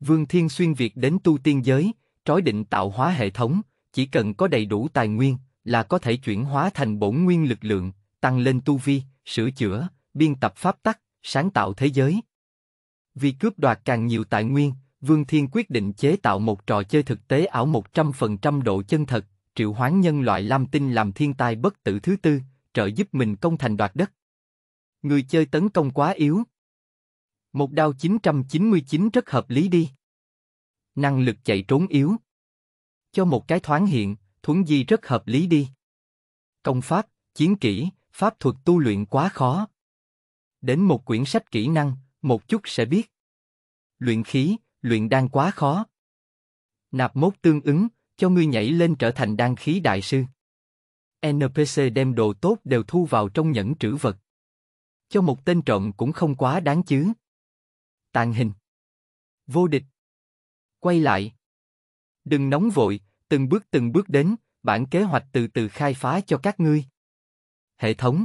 Vương Thiên Xuyên việc đến tu tiên giới, trói định tạo hóa hệ thống, chỉ cần có đầy đủ tài nguyên là có thể chuyển hóa thành bổn nguyên lực lượng, tăng lên tu vi, sửa chữa, biên tập pháp tắc, sáng tạo thế giới. Vì cướp đoạt càng nhiều tài nguyên, Vương Thiên quyết định chế tạo một trò chơi thực tế ảo 100% độ chân thật, triệu hoán nhân loại Lam Tinh làm thiên tai bất tử thứ tư, trợ giúp mình công thành đoạt đất. Người chơi tấn công quá yếu, một đao 999 rất hợp lý đi. Năng lực chạy trốn yếu. Cho một cái thoáng hiện, thuấn di rất hợp lý đi. Công pháp, chiến kỹ, pháp thuật tu luyện quá khó. Đến một quyển sách kỹ năng, một chút sẽ biết. Luyện khí, luyện đan quá khó. Nạp mốt tương ứng, cho ngươi nhảy lên trở thành đan khí đại sư. NPC đem đồ tốt đều thu vào trong nhẫn trữ vật. Cho một tên trộm cũng không quá đáng chứ tàn hình. Vô địch. Quay lại. Đừng nóng vội, từng bước từng bước đến, bản kế hoạch từ từ khai phá cho các ngươi. Hệ thống.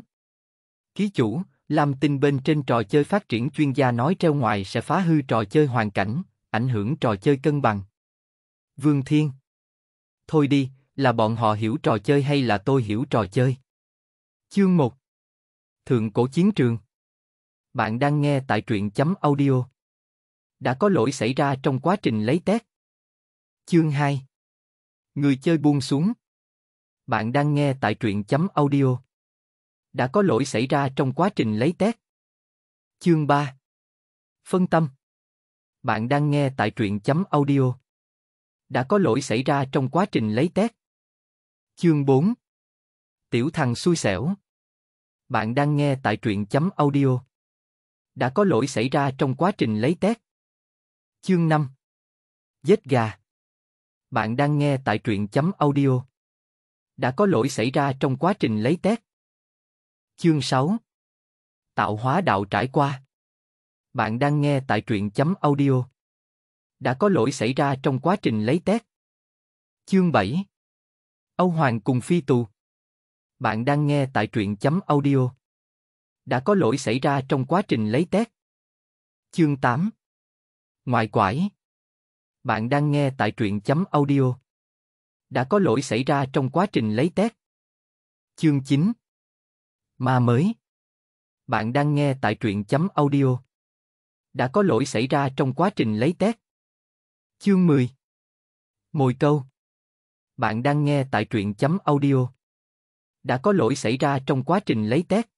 Ký chủ, làm tình bên trên trò chơi phát triển chuyên gia nói treo ngoài sẽ phá hư trò chơi hoàn cảnh, ảnh hưởng trò chơi cân bằng. Vương Thiên. Thôi đi, là bọn họ hiểu trò chơi hay là tôi hiểu trò chơi? Chương 1 Thượng cổ chiến trường Bạn đang nghe tại truyện chấm audio đã có lỗi xảy ra trong quá trình lấy test. Chương 2 Người chơi buông xuống Bạn đang nghe tại truyện chấm audio. Đã có lỗi xảy ra trong quá trình lấy test. Chương 3 Phân tâm Bạn đang nghe tại truyện chấm audio. Đã có lỗi xảy ra trong quá trình lấy test. Chương 4 Tiểu thằng xui xẻo Bạn đang nghe tại truyện chấm audio. Đã có lỗi xảy ra trong quá trình lấy test. Chương 5 Giết gà Bạn đang nghe tại truyện chấm audio. Đã có lỗi xảy ra trong quá trình lấy test. Chương 6 Tạo hóa đạo trải qua Bạn đang nghe tại truyện chấm audio. Đã có lỗi xảy ra trong quá trình lấy test. Chương 7 Âu Hoàng cùng phi tù Bạn đang nghe tại truyện chấm audio. Đã có lỗi xảy ra trong quá trình lấy test. Chương 8 Ngoại quải. Bạn đang nghe tại truyện chấm audio. Đã có lỗi xảy ra trong quá trình lấy test. Chương 9. Ma mới. Bạn đang nghe tại truyện chấm audio. Đã có lỗi xảy ra trong quá trình lấy test. Chương 10. Mồi câu. Bạn đang nghe tại truyện chấm audio. Đã có lỗi xảy ra trong quá trình lấy test.